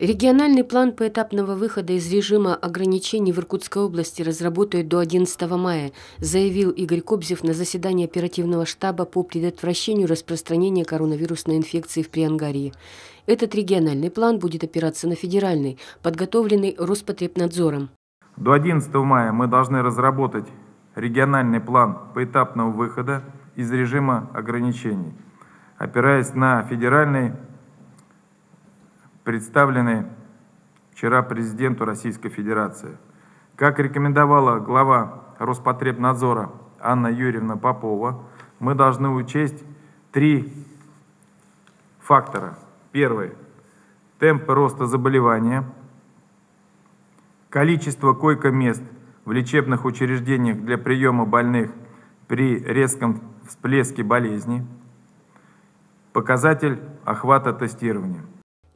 Региональный план поэтапного выхода из режима ограничений в Иркутской области разработают до 11 мая, заявил Игорь Кобзев на заседании оперативного штаба по предотвращению распространения коронавирусной инфекции в Приангарии. Этот региональный план будет опираться на федеральный, подготовленный Роспотребнадзором. До 11 мая мы должны разработать региональный план поэтапного выхода из режима ограничений, опираясь на федеральный представлены вчера президенту Российской Федерации. Как рекомендовала глава Роспотребнадзора Анна Юрьевна Попова, мы должны учесть три фактора. Первый – темпы роста заболевания, количество койко-мест в лечебных учреждениях для приема больных при резком всплеске болезни, показатель охвата тестирования.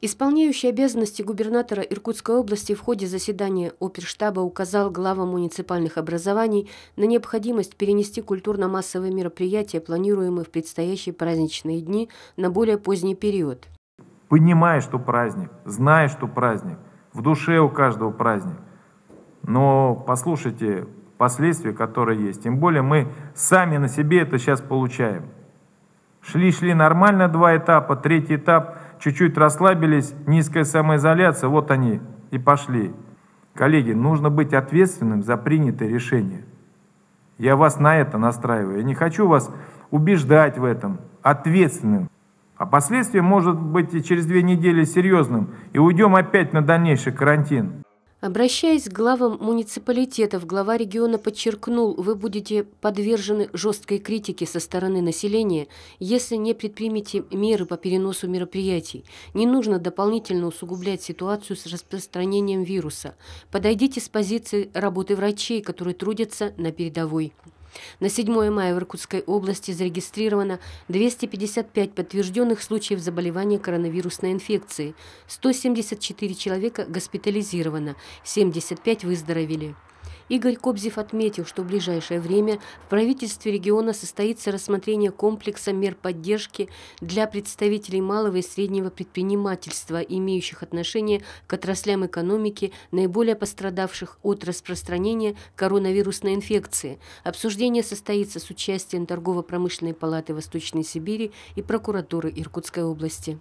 Исполняющий обязанности губернатора Иркутской области в ходе заседания оперштаба указал главам муниципальных образований на необходимость перенести культурно-массовые мероприятия, планируемые в предстоящие праздничные дни, на более поздний период. Понимая, что праздник, зная, что праздник, в душе у каждого праздник. Но послушайте последствия, которые есть. Тем более мы сами на себе это сейчас получаем. Шли-шли нормально два этапа, третий этап – чуть-чуть расслабились, низкая самоизоляция, вот они и пошли. Коллеги, нужно быть ответственным за принятое решение. Я вас на это настраиваю. Я не хочу вас убеждать в этом, ответственным. А последствия может быть и через две недели серьезным, и уйдем опять на дальнейший карантин. Обращаясь к главам муниципалитетов, глава региона подчеркнул, вы будете подвержены жесткой критике со стороны населения, если не предпримете меры по переносу мероприятий. Не нужно дополнительно усугублять ситуацию с распространением вируса. Подойдите с позиции работы врачей, которые трудятся на передовой. На 7 мая в Иркутской области зарегистрировано 255 подтвержденных случаев заболевания коронавирусной инфекцией, 174 человека госпитализировано, 75 выздоровели. Игорь Кобзев отметил, что в ближайшее время в правительстве региона состоится рассмотрение комплекса мер поддержки для представителей малого и среднего предпринимательства, имеющих отношение к отраслям экономики, наиболее пострадавших от распространения коронавирусной инфекции. Обсуждение состоится с участием Торгово-промышленной палаты Восточной Сибири и прокуратуры Иркутской области.